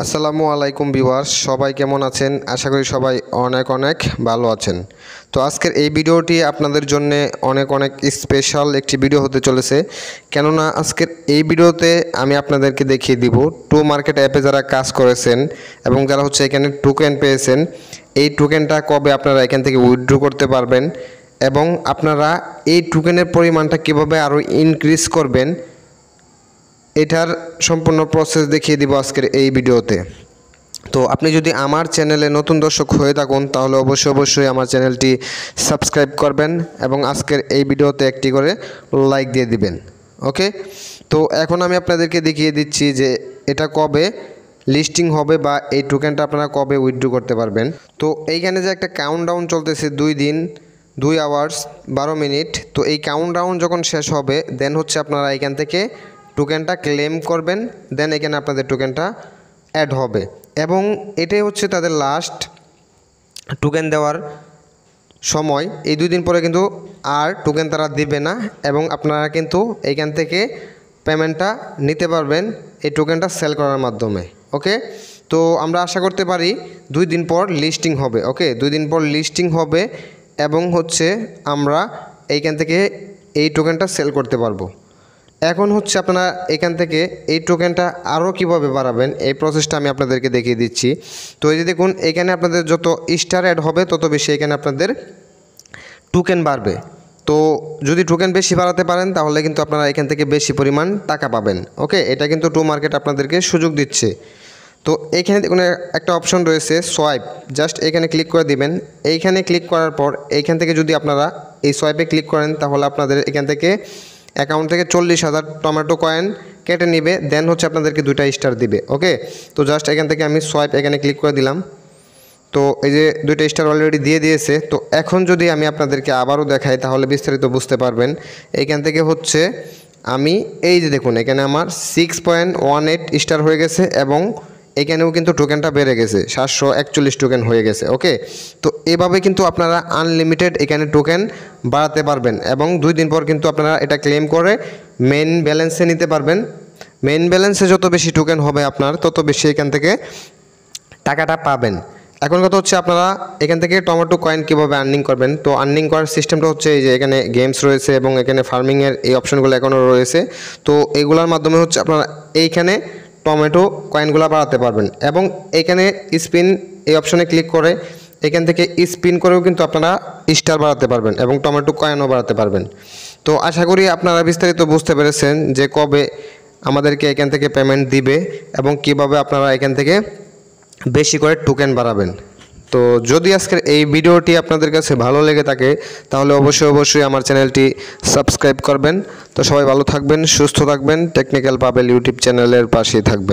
আসসালামু আলাইকুম বিওয়ার সবাই কেমন আছেন আশা করি সবাই অনেক অনেক ভালো আছেন তো আজকের এই ভিডিওটি আপনাদের জন্য অনেক অনেক স্পেশাল একটি ভিডিও হতে চলেছে কেননা আজকের এই ভিডিওতে আমি আপনাদেরকে দেখিয়ে দিব টু মার্কেট অ্যাপে যারা কাজ করেছেন এবং যারা হচ্ছে এখানে টোকেন পেয়েছেন এই টোকেনটা কবে আপনারা এখান থেকে উইথড্র করতে পারবেন এবং আপনারা এই টোকেনের পরিমাণটা কীভাবে আরও ইনক্রিজ করবেন এটার সম্পূর্ণ প্রসেস দেখিয়ে দিব আজকের এই ভিডিওতে তো আপনি যদি আমার চ্যানেলে নতুন দর্শক হয়ে থাকুন তাহলে অবশ্যই অবশ্যই আমার চ্যানেলটি সাবস্ক্রাইব করবেন এবং আজকের এই ভিডিওতে একটি করে লাইক দিয়ে দিবেন ওকে তো এখন আমি আপনাদেরকে দেখিয়ে দিচ্ছি যে এটা কবে লিস্টিং হবে বা এই টোকেনটা আপনারা কবে উইথড্রু করতে পারবেন তো এইখানে যে একটা কাউন্টডাউন চলতেছে দুই দিন দুই আওয়ার্স বারো মিনিট তো এই কাউন্টডাউন যখন শেষ হবে দেন হচ্ছে আপনারা এইখান থেকে টোকেনটা ক্লেম করবেন দেন এখানে আপনাদের টোকেনটা অ্যাড হবে এবং এটাই হচ্ছে তাদের লাস্ট টোকেন দেওয়ার সময় এই দুই দিন পরে কিন্তু আর টোকেন তারা দিবে না এবং আপনারা কিন্তু এইখান থেকে পেমেন্টটা নিতে পারবেন এই টোকেনটা সেল করার মাধ্যমে ওকে তো আমরা আশা করতে পারি দুই দিন পর লিস্টিং হবে ওকে দুই দিন পর লিস্টিং হবে এবং হচ্ছে আমরা এইখান থেকে এই টোকেনটা সেল করতে পারবো এখন হচ্ছে আপনারা এখান থেকে এই টোকেনটা আরও কীভাবে বাড়াবেন এই প্রসেসটা আমি আপনাদেরকে দেখিয়ে দিচ্ছি তো এই যে দেখুন এখানে আপনাদের যত স্টার অ্যাড হবে তত বেশি এখানে আপনাদের টোকেন বাড়বে তো যদি টোকেন বেশি বাড়াতে পারেন তাহলে কিন্তু আপনারা এখান থেকে বেশি পরিমাণ টাকা পাবেন ওকে এটা কিন্তু টু মার্কেট আপনাদেরকে সুযোগ দিচ্ছে তো এইখানে দেখুন একটা অপশন রয়েছে সোয়াইপ জাস্ট এখানে ক্লিক করে দিবেন এইখানে ক্লিক করার পর এইখান থেকে যদি আপনারা এই সোয়াইপে ক্লিক করেন তাহলে আপনাদের এখান থেকে অ্যাকাউন্ট থেকে চল্লিশ হাজার টমেটো কয়েন কেটে নিবে দেন হচ্ছে আপনাদেরকে দুইটা স্টার দিবে ওকে তো জাস্ট এখান থেকে আমি সোয়াইপ এখানে ক্লিক করে দিলাম তো এই যে দুইটা স্টার অলরেডি দিয়ে দিয়েছে তো এখন যদি আমি আপনাদেরকে আবারও দেখাই তাহলে বিস্তারিত বুঝতে পারবেন এইখান থেকে হচ্ছে আমি এই যে দেখুন এখানে আমার six point one eight star হয়ে গেছে এবং এখানেও কিন্তু টোকেনটা বেড়ে গেছে সাতশো একচল্লিশ টোকেন হয়ে গেছে ওকে তো এভাবে কিন্তু আপনারা আনলিমিটেড এখানে টোকেন বাড়াতে পারবেন এবং দুই দিন পর কিন্তু আপনারা এটা ক্লেম করে মেন ব্যালেন্সে নিতে পারবেন মেন ব্যালেন্সে যত বেশি টোকেন হবে আপনার তত বেশি এখান থেকে টাকাটা পাবেন এখন কথা হচ্ছে আপনারা এখান থেকে টমেটো কয়েন কীভাবে আর্নিং করবেন তো আর্নিং করার সিস্টেমটা হচ্ছে এই যে এখানে গেমস রয়েছে এবং এখানে ফার্মিংয়ের এই অপশনগুলো এখনও রয়েছে তো এগুলোর মাধ্যমে হচ্ছে আপনারা এইখানে টমেটো কয়েনগুলো বাড়াতে পারবেন এবং এখানে স্পিন এই অপশনে ক্লিক করে এখান থেকে স্পিন করেও কিন্তু আপনারা স্টার বাড়াতে পারবেন এবং টমেটো কয়েনও বাড়াতে পারবেন তো আশা করি আপনারা বিস্তারিত বুঝতে পেরেছেন যে কবে আমাদেরকে এখান থেকে পেমেন্ট দিবে এবং কিভাবে আপনারা এখান থেকে বেশি করে টোকেন বাড়াবেন তো যদি আজকের এই ভিডিওটি আপনাদের কাছে ভালো লেগে থাকে তাহলে অবশ্যই অবশ্যই আমার চ্যানেলটি সাবস্ক্রাইব করবেন তো সবাই ভালো থাকবেন সুস্থ থাকবেন টেকনিক্যাল পাবেল ইউটিউব চ্যানেলের পাশে থাকবেন